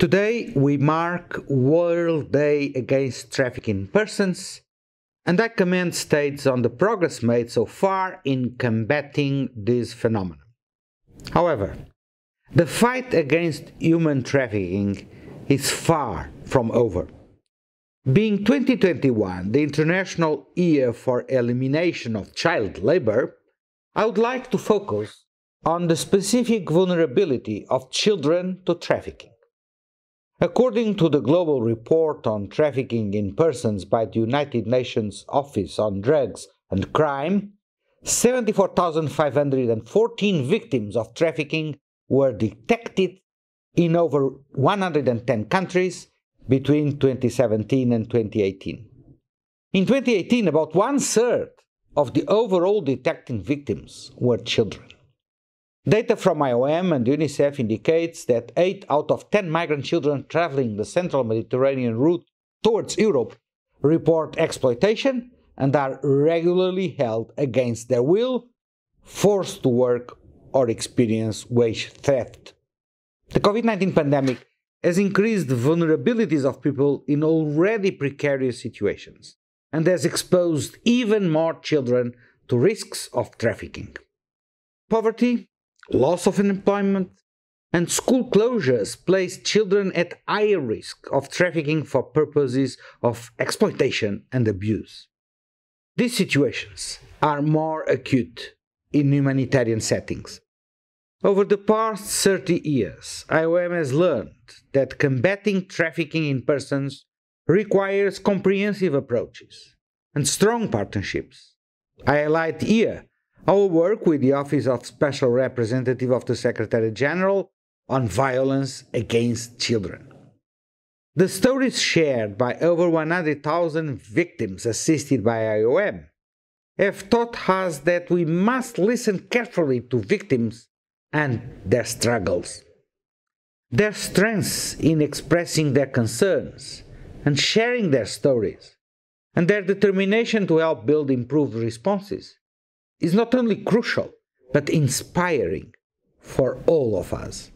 Today we mark World Day Against Trafficking Persons and I commend states on the progress made so far in combating this phenomenon. However, the fight against human trafficking is far from over. Being 2021 the International Year for Elimination of Child Labor, I would like to focus on the specific vulnerability of children to trafficking. According to the Global Report on Trafficking in Persons by the United Nations Office on Drugs and Crime, 74,514 victims of trafficking were detected in over 110 countries between 2017 and 2018. In 2018, about one third of the overall detected victims were children. Data from IOM and UNICEF indicates that 8 out of 10 migrant children traveling the central Mediterranean route towards Europe report exploitation and are regularly held against their will, forced to work, or experience wage theft. The COVID 19 pandemic has increased the vulnerabilities of people in already precarious situations and has exposed even more children to risks of trafficking. Poverty loss of employment, and school closures place children at higher risk of trafficking for purposes of exploitation and abuse. These situations are more acute in humanitarian settings. Over the past 30 years, IOM has learned that combating trafficking in persons requires comprehensive approaches and strong partnerships. I highlight here our work with the Office of Special Representative of the Secretary General on Violence Against Children. The stories shared by over 100,000 victims assisted by IOM have taught us that we must listen carefully to victims and their struggles, their strengths in expressing their concerns and sharing their stories, and their determination to help build improved responses is not only crucial, but inspiring for all of us.